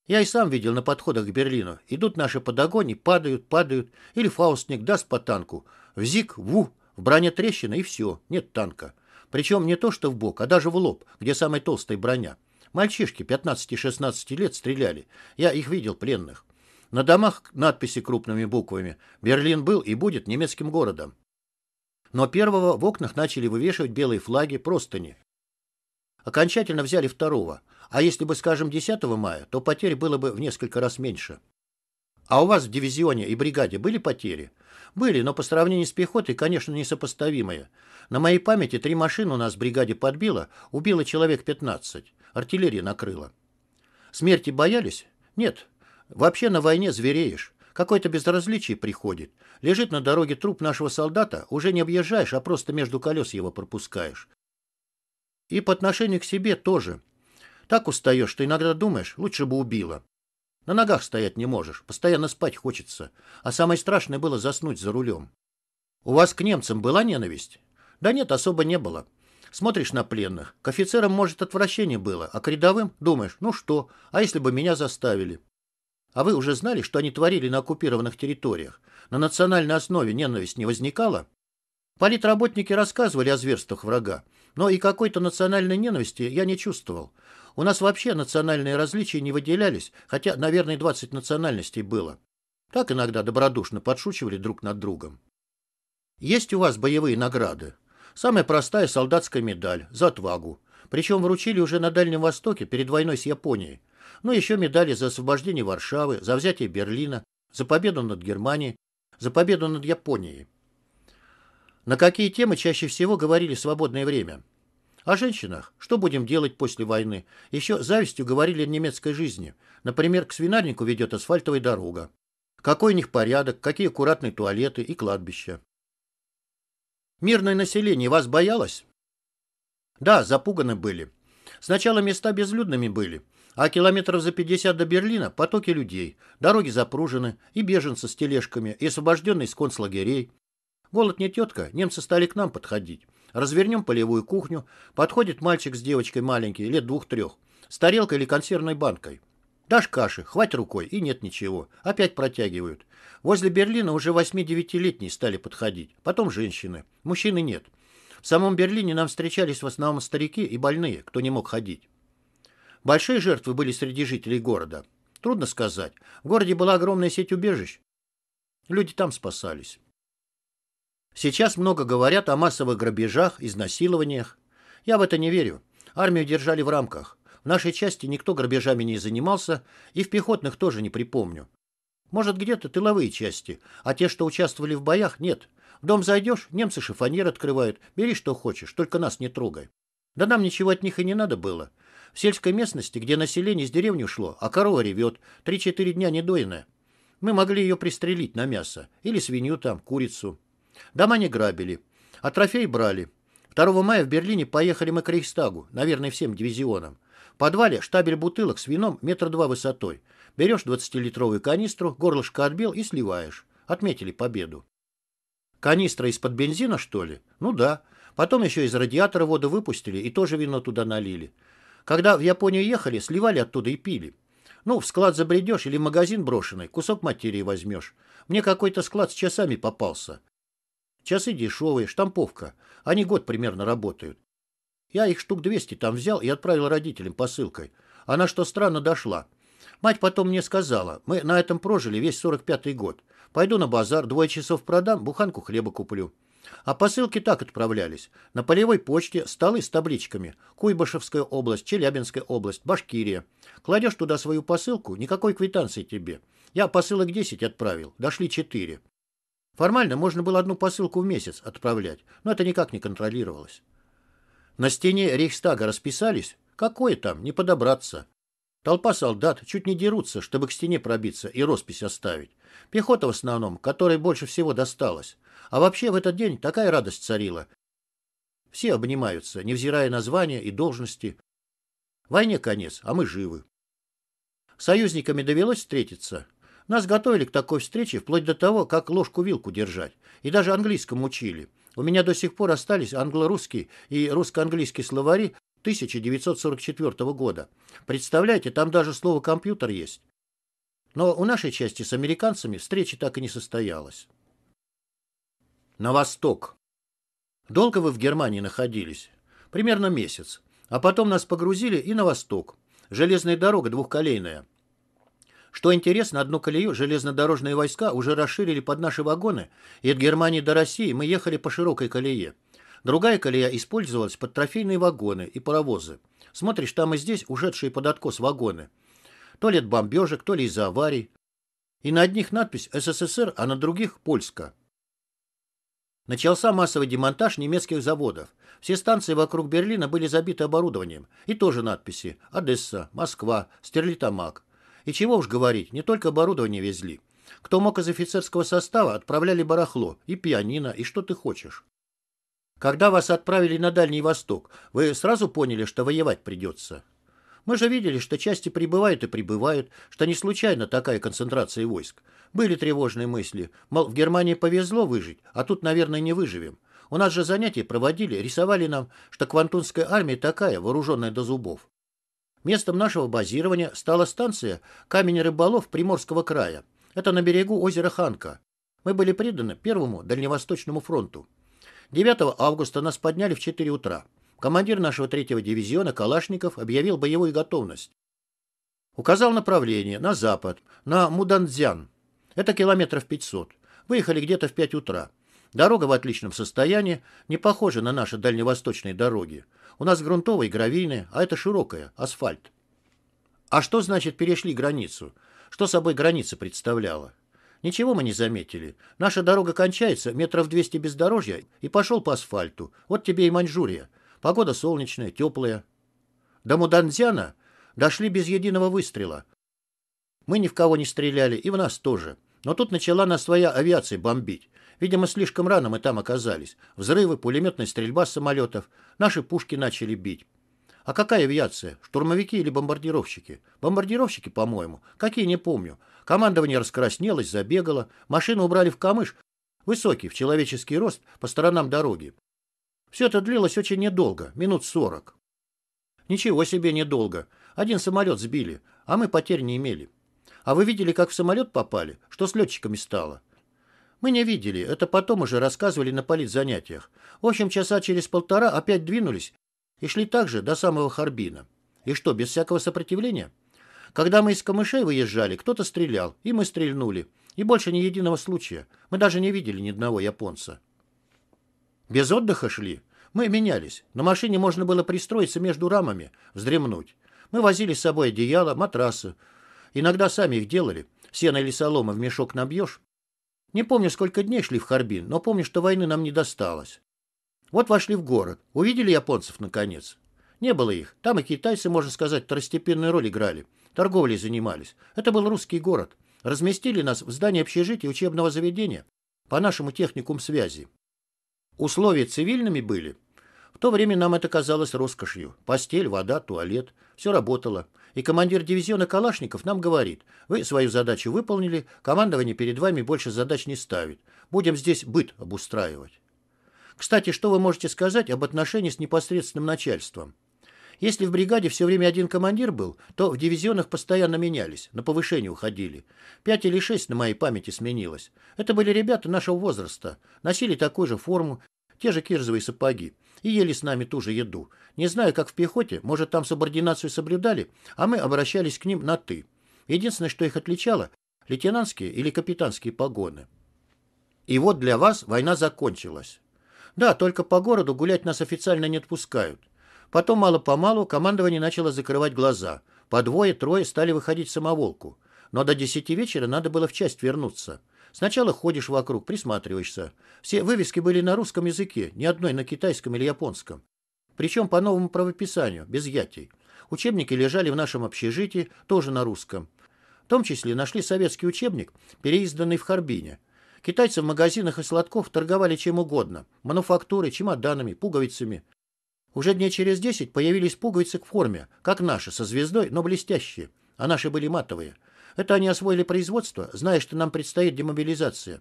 Я и сам видел на подходах к Берлину. Идут наши подогони, падают, падают. Или фаустник даст по танку. взик, ву, в броне трещина и все, нет танка. Причем не то что в бок, а даже в лоб, где самая толстая броня. Мальчишки 15-16 лет стреляли. Я их видел пленных. На домах надписи крупными буквами. Берлин был и будет немецким городом. Но первого в окнах начали вывешивать белые флаги, простыни. Окончательно взяли второго. А если бы, скажем, 10 мая, то потерь было бы в несколько раз меньше. А у вас в дивизионе и бригаде были потери? Были, но по сравнению с пехотой, конечно, несопоставимые. На моей памяти три машины у нас в бригаде подбило, убило человек 15. Артиллерия накрыла. Смерти боялись? Нет. Вообще на войне звереешь. Какое-то безразличие приходит. Лежит на дороге труп нашего солдата, уже не объезжаешь, а просто между колес его пропускаешь. И по отношению к себе тоже. Так устаешь, что иногда думаешь, лучше бы убила. На ногах стоять не можешь, постоянно спать хочется. А самое страшное было заснуть за рулем. У вас к немцам была ненависть? Да нет, особо не было. Смотришь на пленных. К офицерам, может, отвращение было, а к рядовым думаешь, ну что, а если бы меня заставили? А вы уже знали, что они творили на оккупированных территориях? На национальной основе ненависть не возникала? Политработники рассказывали о зверствах врага, но и какой-то национальной ненависти я не чувствовал. У нас вообще национальные различия не выделялись, хотя, наверное, 20 национальностей было. Так иногда добродушно подшучивали друг над другом. Есть у вас боевые награды. Самая простая солдатская медаль за отвагу. Причем вручили уже на Дальнем Востоке перед войной с Японией но еще медали за освобождение Варшавы, за взятие Берлина, за победу над Германией, за победу над Японией. На какие темы чаще всего говорили в свободное время? О женщинах. Что будем делать после войны? Еще завистью говорили о немецкой жизни. Например, к свинарнику ведет асфальтовая дорога. Какой у них порядок, какие аккуратные туалеты и кладбища. Мирное население вас боялось? Да, запуганы были. Сначала места безлюдными были, а километров за 50 до Берлина потоки людей, дороги запружены, и беженцы с тележками, и освобожденные из концлагерей. Голод не тетка, немцы стали к нам подходить. Развернем полевую кухню, подходит мальчик с девочкой маленький, лет двух-трех, с тарелкой или консервной банкой. Дашь каши, хвать рукой, и нет ничего. Опять протягивают. Возле Берлина уже 8-9-летние стали подходить, потом женщины, мужчины нет. В самом Берлине нам встречались в основном старики и больные, кто не мог ходить. Большие жертвы были среди жителей города. Трудно сказать. В городе была огромная сеть убежищ. Люди там спасались. Сейчас много говорят о массовых грабежах, изнасилованиях. Я в это не верю. Армию держали в рамках. В нашей части никто грабежами не занимался, и в пехотных тоже не припомню. Может, где-то тыловые части, а те, что участвовали в боях, нет. В дом зайдешь, немцы шифонер открывают, бери что хочешь, только нас не трогай. Да нам ничего от них и не надо было. В сельской местности, где население из деревни ушло, а корова ревет, 3-4 дня недойная. Мы могли ее пристрелить на мясо. Или свинью там, курицу. Дома не грабили. А трофей брали. 2 мая в Берлине поехали мы к Рейхстагу, наверное, всем дивизионам. В подвале штабель бутылок с вином метр два высотой. Берешь 20-литровую канистру, горлышко отбил и сливаешь. Отметили победу. Канистра из-под бензина, что ли? Ну да. Потом еще из радиатора воду выпустили и тоже вино туда налили. Когда в Японию ехали, сливали оттуда и пили. Ну, в склад забредешь или магазин брошенный, кусок материи возьмешь. Мне какой-то склад с часами попался. Часы дешевые, штамповка. Они год примерно работают. Я их штук 200 там взял и отправил родителям посылкой. Она, что странно, дошла. Мать потом мне сказала, мы на этом прожили весь 45-й год. Пойду на базар, двое часов продам, буханку хлеба куплю. А посылки так отправлялись. На полевой почте столы с табличками «Куйбышевская область», «Челябинская область», «Башкирия». Кладешь туда свою посылку, никакой квитанции тебе. Я посылок 10 отправил, дошли 4. Формально можно было одну посылку в месяц отправлять, но это никак не контролировалось. На стене Рейхстага расписались. Какое там, не подобраться. Толпа солдат чуть не дерутся, чтобы к стене пробиться и роспись оставить. Пехота в основном, которой больше всего досталось. А вообще в этот день такая радость царила. Все обнимаются, невзирая на звания и должности. Войне конец, а мы живы. Союзниками довелось встретиться. Нас готовили к такой встрече вплоть до того, как ложку-вилку держать. И даже английскому учили. У меня до сих пор остались англо русский и русско английский словари 1944 года. Представляете, там даже слово «компьютер» есть. Но у нашей части с американцами встречи так и не состоялась. На восток. Долго вы в Германии находились? Примерно месяц. А потом нас погрузили и на восток. Железная дорога двухколейная. Что интересно, одну колею железнодорожные войска уже расширили под наши вагоны, и от Германии до России мы ехали по широкой колее – Другая колея использовалась под трофейные вагоны и паровозы. Смотришь, там и здесь ушедшие под откос вагоны. То ли от бомбежек, то ли из-за аварий. И на одних надпись «СССР», а на других «Польска». Начался массовый демонтаж немецких заводов. Все станции вокруг Берлина были забиты оборудованием. И тоже надписи «Одесса», «Москва», «Стерлитамак». И чего уж говорить, не только оборудование везли. Кто мог из офицерского состава, отправляли барахло, и пианино, и что ты хочешь. Когда вас отправили на Дальний Восток, вы сразу поняли, что воевать придется? Мы же видели, что части прибывают и прибывают, что не случайно такая концентрация войск. Были тревожные мысли, мол, в Германии повезло выжить, а тут, наверное, не выживем. У нас же занятия проводили, рисовали нам, что Квантунская армия такая, вооруженная до зубов. Местом нашего базирования стала станция «Камень рыболов» Приморского края. Это на берегу озера Ханка. Мы были преданы Первому Дальневосточному фронту. 9 августа нас подняли в 4 утра. Командир нашего третьего дивизиона Калашников объявил боевую готовность. Указал направление на запад, на Муданзян. Это километров 500. Выехали где-то в 5 утра. Дорога в отличном состоянии, не похожа на наши дальневосточные дороги. У нас грунтовые, гравийные, а это широкая, асфальт. А что значит перешли границу? Что собой граница представляла? Ничего мы не заметили. Наша дорога кончается, метров 200 бездорожья, и пошел по асфальту. Вот тебе и Маньчжурия. Погода солнечная, теплая. До Муданзяна дошли без единого выстрела. Мы ни в кого не стреляли, и в нас тоже. Но тут начала нас своя авиация бомбить. Видимо, слишком рано мы там оказались. Взрывы, пулеметная стрельба самолетов. Наши пушки начали бить. А какая авиация? Штурмовики или бомбардировщики? Бомбардировщики, по-моему. Какие, не помню. Командование раскраснелось, забегало. Машину убрали в камыш, высокий, в человеческий рост, по сторонам дороги. Все это длилось очень недолго, минут сорок. Ничего себе недолго. Один самолет сбили, а мы потерь не имели. А вы видели, как в самолет попали? Что с летчиками стало? Мы не видели, это потом уже рассказывали на политзанятиях. В общем, часа через полтора опять двинулись и шли также до самого Харбина. И что, без всякого сопротивления? Когда мы из камышей выезжали, кто-то стрелял, и мы стрельнули. И больше ни единого случая. Мы даже не видели ни одного японца. Без отдыха шли. Мы менялись. На машине можно было пристроиться между рамами, вздремнуть. Мы возили с собой одеяло, матрасы. Иногда сами их делали. Сено или солома в мешок набьешь. Не помню, сколько дней шли в Харбин, но помню, что войны нам не досталось. Вот вошли в город. Увидели японцев, наконец. Не было их. Там и китайцы, можно сказать, второстепенную роль играли. Торговлей занимались. Это был русский город. Разместили нас в здании общежития учебного заведения по нашему техникум связи. Условия цивильными были. В то время нам это казалось роскошью. Постель, вода, туалет. Все работало. И командир дивизиона Калашников нам говорит, вы свою задачу выполнили, командование перед вами больше задач не ставит. Будем здесь быт обустраивать. Кстати, что вы можете сказать об отношении с непосредственным начальством? Если в бригаде все время один командир был, то в дивизионах постоянно менялись, на повышение уходили. Пять или шесть на моей памяти сменилось. Это были ребята нашего возраста, носили такую же форму, те же кирзовые сапоги и ели с нами ту же еду. Не знаю, как в пехоте, может, там субординацию соблюдали, а мы обращались к ним на «ты». Единственное, что их отличало – лейтенантские или капитанские погоны. И вот для вас война закончилась. Да, только по городу гулять нас официально не отпускают. Потом мало-помалу командование начало закрывать глаза. По двое-трое стали выходить в самоволку. Но до десяти вечера надо было в часть вернуться. Сначала ходишь вокруг, присматриваешься. Все вывески были на русском языке, ни одной на китайском или японском. Причем по новому правописанию, без ятий. Учебники лежали в нашем общежитии, тоже на русском. В том числе нашли советский учебник, переизданный в Харбине. Китайцы в магазинах и сладков торговали чем угодно. Мануфактурой, чемоданами, пуговицами. Уже дней через десять появились пуговицы к форме, как наши, со звездой, но блестящие, а наши были матовые. Это они освоили производство, зная, что нам предстоит демобилизация.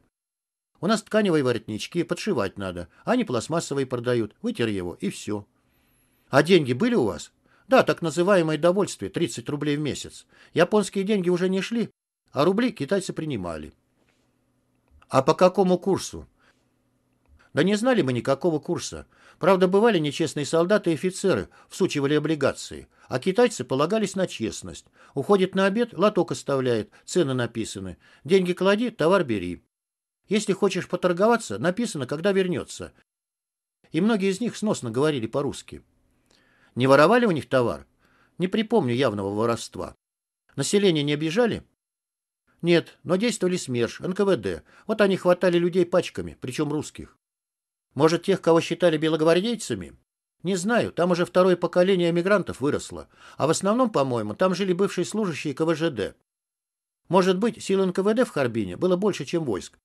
У нас тканевые воротнички, подшивать надо, а они пластмассовые продают. Вытер его, и все. А деньги были у вас? Да, так называемое довольствие, 30 рублей в месяц. Японские деньги уже не шли, а рубли китайцы принимали. А по какому курсу? Да не знали мы никакого курса. Правда, бывали нечестные солдаты и офицеры, всучивали облигации, а китайцы полагались на честность. Уходит на обед, лоток оставляет, цены написаны. Деньги клади, товар бери. Если хочешь поторговаться, написано, когда вернется. И многие из них сносно говорили по-русски. Не воровали у них товар? Не припомню явного воровства. Население не обижали? Нет, но действовали СМЕРШ, НКВД. Вот они хватали людей пачками, причем русских. Может, тех, кого считали белогвардейцами? Не знаю, там уже второе поколение эмигрантов выросло, а в основном, по-моему, там жили бывшие служащие КВЖД. Может быть, сил НКВД в Харбине было больше, чем войск.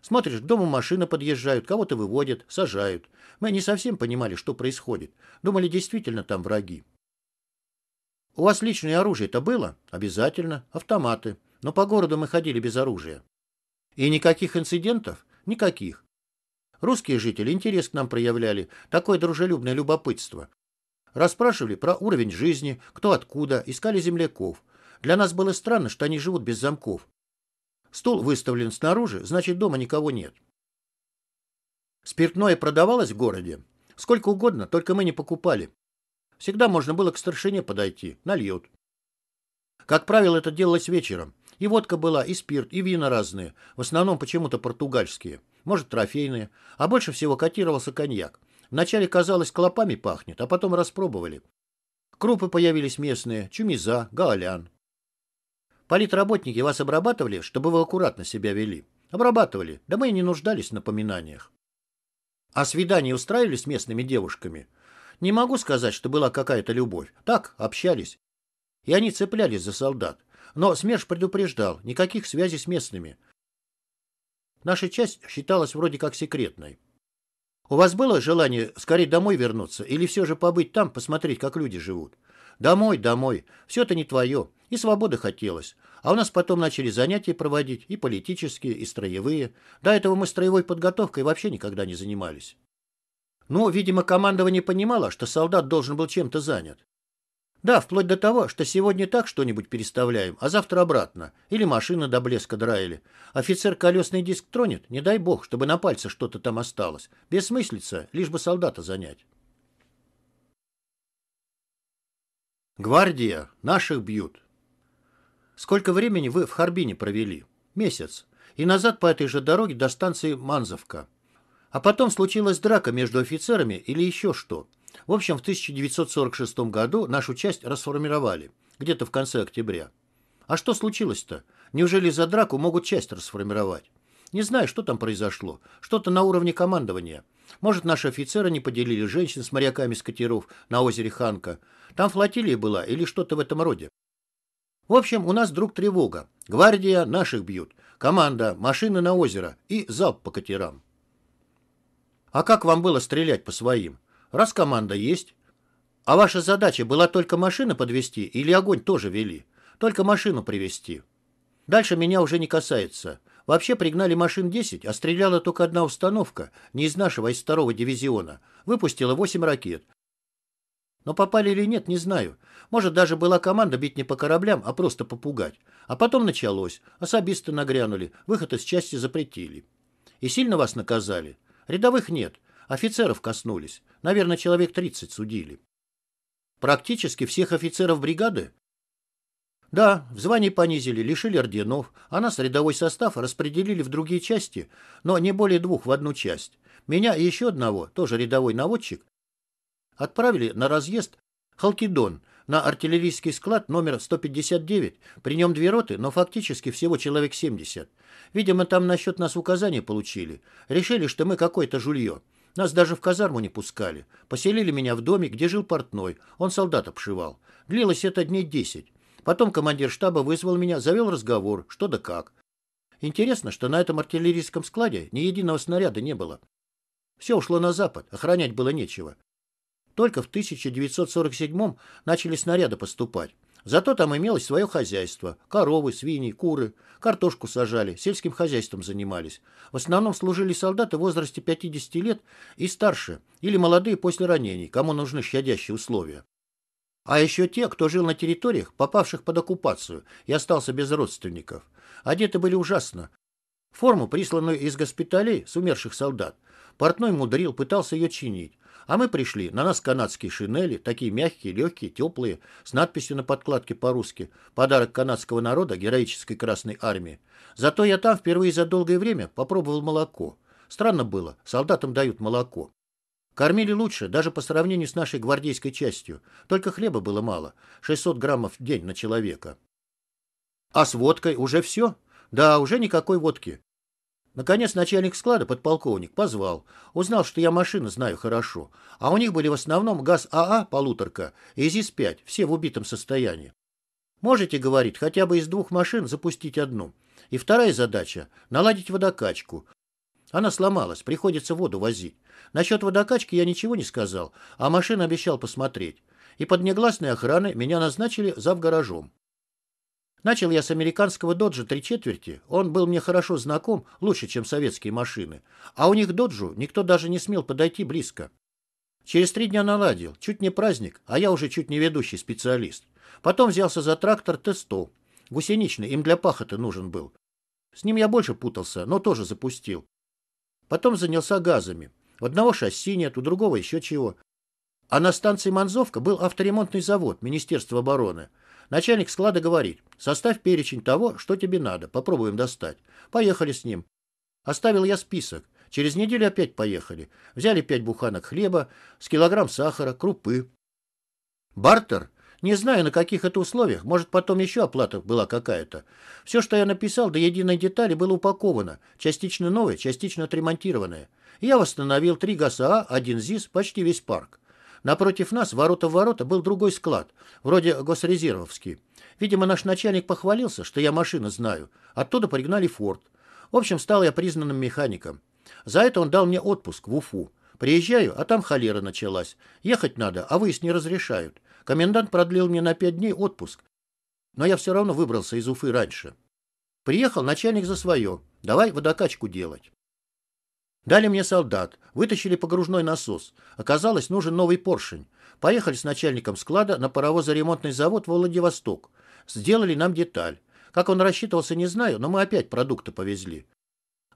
Смотришь, к дому машины подъезжают, кого-то выводят, сажают. Мы не совсем понимали, что происходит. Думали, действительно там враги. У вас личное оружие-то было? Обязательно. Автоматы. Но по городу мы ходили без оружия. И никаких инцидентов? Никаких. Русские жители интерес к нам проявляли, такое дружелюбное любопытство. Расспрашивали про уровень жизни, кто откуда, искали земляков. Для нас было странно, что они живут без замков. Стол выставлен снаружи, значит, дома никого нет. Спиртное продавалось в городе? Сколько угодно, только мы не покупали. Всегда можно было к старшине подойти, нальют. Как правило, это делалось вечером. И водка была, и спирт, и вина разные, в основном почему-то португальские может трофейные, а больше всего котировался коньяк. Вначале казалось, клопами пахнет, а потом распробовали. Крупы появились местные, чумиза, гаолян. Политработники вас обрабатывали, чтобы вы аккуратно себя вели? Обрабатывали, да мы и не нуждались в напоминаниях. А свидания устраивали с местными девушками? Не могу сказать, что была какая-то любовь. Так, общались. И они цеплялись за солдат. Но СМЕРШ предупреждал, никаких связей с местными – Наша часть считалась вроде как секретной. У вас было желание скорее домой вернуться или все же побыть там, посмотреть, как люди живут? Домой, домой. Все это не твое. И свободы хотелось. А у нас потом начали занятия проводить, и политические, и строевые. До этого мы строевой подготовкой вообще никогда не занимались. Но, ну, видимо, командование понимало, что солдат должен был чем-то занят. Да, вплоть до того, что сегодня так что-нибудь переставляем, а завтра обратно. Или машина до блеска драили. Офицер колесный диск тронет, не дай бог, чтобы на пальце что-то там осталось. Бессмыслица, лишь бы солдата занять. Гвардия. Наших бьют. Сколько времени вы в Харбине провели? Месяц. И назад по этой же дороге до станции Манзовка. А потом случилась драка между офицерами или еще что. В общем, в 1946 году нашу часть расформировали, где-то в конце октября. А что случилось-то? Неужели за драку могут часть расформировать? Не знаю, что там произошло. Что-то на уровне командования. Может, наши офицеры не поделили женщин с моряками с катеров на озере Ханка. Там флотилия была или что-то в этом роде. В общем, у нас вдруг тревога. Гвардия наших бьют. Команда, машины на озеро и залп по катерам. А как вам было стрелять по своим? раз команда есть. А ваша задача была только машину подвести или огонь тоже вели? Только машину привести. Дальше меня уже не касается. Вообще пригнали машин 10, а стреляла только одна установка, не из нашего, а из второго дивизиона. Выпустила 8 ракет. Но попали или нет, не знаю. Может, даже была команда бить не по кораблям, а просто попугать. А потом началось. Особисты нагрянули, выход из части запретили. И сильно вас наказали? Рядовых нет. Офицеров коснулись. Наверное, человек 30 судили. Практически всех офицеров бригады? Да, в звании понизили, лишили орденов, а нас, рядовой состав, распределили в другие части, но не более двух в одну часть. Меня и еще одного, тоже рядовой наводчик, отправили на разъезд Халкидон, на артиллерийский склад номер 159. При нем две роты, но фактически всего человек 70. Видимо, там насчет нас указания получили. Решили, что мы какое-то жулье. Нас даже в казарму не пускали. Поселили меня в доме, где жил портной. Он солдат обшивал. Длилось это дней десять. Потом командир штаба вызвал меня, завел разговор, что да как. Интересно, что на этом артиллерийском складе ни единого снаряда не было. Все ушло на запад, охранять было нечего. Только в 1947 начали снаряды поступать. Зато там имелось свое хозяйство. Коровы, свиньи, куры. Картошку сажали, сельским хозяйством занимались. В основном служили солдаты в возрасте 50 лет и старше, или молодые после ранений, кому нужны щадящие условия. А еще те, кто жил на территориях, попавших под оккупацию, и остался без родственников. Одеты были ужасно. Форму, присланную из госпиталей с умерших солдат, портной мудрил, пытался ее чинить. А мы пришли. На нас канадские шинели, такие мягкие, легкие, теплые, с надписью на подкладке по-русски «Подарок канадского народа героической Красной Армии». Зато я там впервые за долгое время попробовал молоко. Странно было, солдатам дают молоко. Кормили лучше, даже по сравнению с нашей гвардейской частью. Только хлеба было мало, 600 граммов в день на человека. А с водкой уже все? Да, уже никакой водки. Наконец начальник склада, подполковник, позвал. Узнал, что я машины знаю хорошо. А у них были в основном ГАЗ АА а полуторка и ЗИС-5, все в убитом состоянии. Можете, говорит, хотя бы из двух машин запустить одну. И вторая задача – наладить водокачку. Она сломалась, приходится воду возить. Насчет водокачки я ничего не сказал, а машин обещал посмотреть. И под негласной охраной меня назначили зав гаражом. Начал я с американского доджа три четверти. Он был мне хорошо знаком, лучше, чем советские машины. А у них доджу никто даже не смел подойти близко. Через три дня наладил. Чуть не праздник, а я уже чуть не ведущий специалист. Потом взялся за трактор Т-100. Гусеничный, им для пахоты нужен был. С ним я больше путался, но тоже запустил. Потом занялся газами. У одного шасси нет, у другого еще чего. А на станции Манзовка был авторемонтный завод Министерства обороны – Начальник склада говорит, составь перечень того, что тебе надо, попробуем достать. Поехали с ним. Оставил я список. Через неделю опять поехали. Взяли пять буханок хлеба, с килограмм сахара, крупы. Бартер, не знаю, на каких это условиях, может, потом еще оплата была какая-то. Все, что я написал, до единой детали было упаковано, частично новое, частично отремонтированное. я восстановил три ГАСА, один ЗИС, почти весь парк. Напротив нас, ворота в ворота, был другой склад, вроде госрезервовский. Видимо, наш начальник похвалился, что я машины знаю. Оттуда пригнали «Форд». В общем, стал я признанным механиком. За это он дал мне отпуск в Уфу. Приезжаю, а там холера началась. Ехать надо, а выезд не разрешают. Комендант продлил мне на пять дней отпуск. Но я все равно выбрался из Уфы раньше. Приехал начальник за свое. Давай водокачку делать. Дали мне солдат, вытащили погружной насос. Оказалось, нужен новый поршень. Поехали с начальником склада на паровозоремонтный завод в Владивосток. Сделали нам деталь. Как он рассчитывался, не знаю, но мы опять продукты повезли.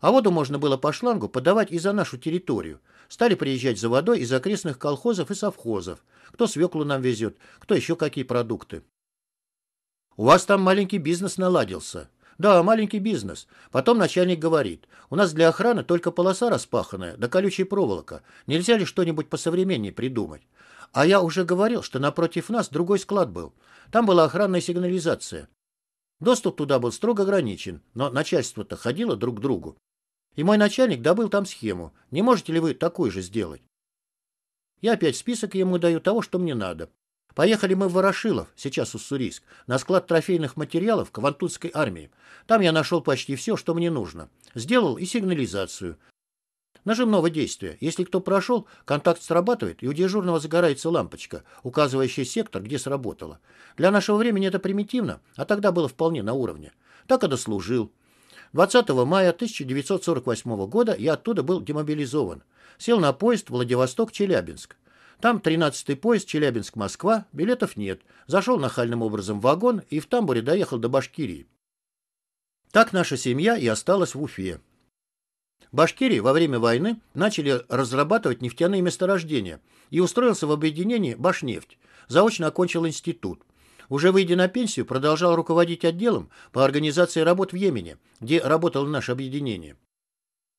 А воду можно было по шлангу подавать и за нашу территорию. Стали приезжать за водой из окрестных колхозов и совхозов. Кто свеклу нам везет, кто еще какие продукты. «У вас там маленький бизнес наладился», «Да, маленький бизнес». Потом начальник говорит, «У нас для охраны только полоса распаханная, да колючая проволока. Нельзя ли что-нибудь посовременнее придумать?» А я уже говорил, что напротив нас другой склад был. Там была охранная сигнализация. Доступ туда был строго ограничен, но начальство-то ходило друг к другу. И мой начальник добыл там схему. Не можете ли вы такую же сделать? Я опять список ему даю того, что мне надо. Поехали мы в Ворошилов, сейчас Уссурийск, на склад трофейных материалов к Вантунской армии. Там я нашел почти все, что мне нужно. Сделал и сигнализацию. Нажимного действия. Если кто прошел, контакт срабатывает, и у дежурного загорается лампочка, указывающая сектор, где сработало. Для нашего времени это примитивно, а тогда было вполне на уровне. Так и дослужил. 20 мая 1948 года я оттуда был демобилизован. Сел на поезд Владивосток-Челябинск. Там 13-й поезд Челябинск-Москва, билетов нет. Зашел нахальным образом в вагон и в тамбуре доехал до Башкирии. Так наша семья и осталась в Уфе. Башкирии во время войны начали разрабатывать нефтяные месторождения и устроился в объединении «Башнефть». Заочно окончил институт. Уже выйдя на пенсию, продолжал руководить отделом по организации работ в Йемене, где работало наше объединение.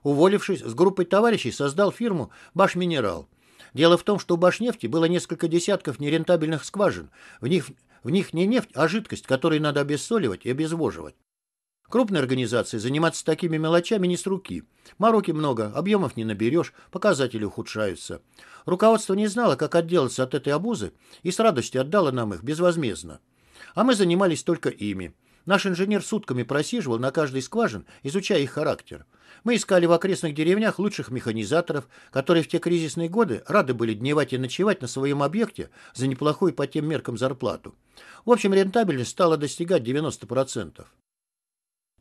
Уволившись, с группой товарищей создал фирму «Башминерал», Дело в том, что у Башнефти было несколько десятков нерентабельных скважин. В них, в них не нефть, а жидкость, которую надо обессоливать и обезвоживать. Крупной организации заниматься такими мелочами не с руки. Мороки много, объемов не наберешь, показатели ухудшаются. Руководство не знало, как отделаться от этой обузы, и с радостью отдало нам их безвозмездно. А мы занимались только ими. Наш инженер сутками просиживал на каждой скважин, изучая их характер. Мы искали в окрестных деревнях лучших механизаторов, которые в те кризисные годы рады были дневать и ночевать на своем объекте за неплохую по тем меркам зарплату. В общем, рентабельность стала достигать 90%.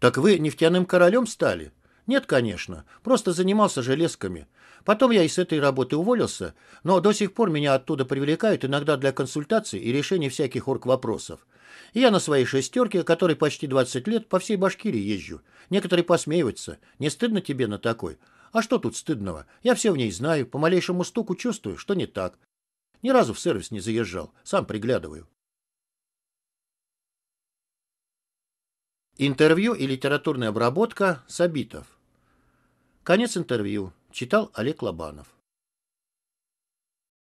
Так вы нефтяным королем стали? Нет, конечно, просто занимался железками. Потом я из этой работы уволился, но до сих пор меня оттуда привлекают иногда для консультаций и решения всяких орг-вопросов. Я на своей шестерке, которой почти 20 лет, по всей Башкирии езжу. Некоторые посмеиваются. Не стыдно тебе на такой? А что тут стыдного? Я все в ней знаю, по малейшему стуку чувствую, что не так. Ни разу в сервис не заезжал, сам приглядываю. Интервью и литературная обработка Сабитов. Конец интервью. Читал Олег Лобанов.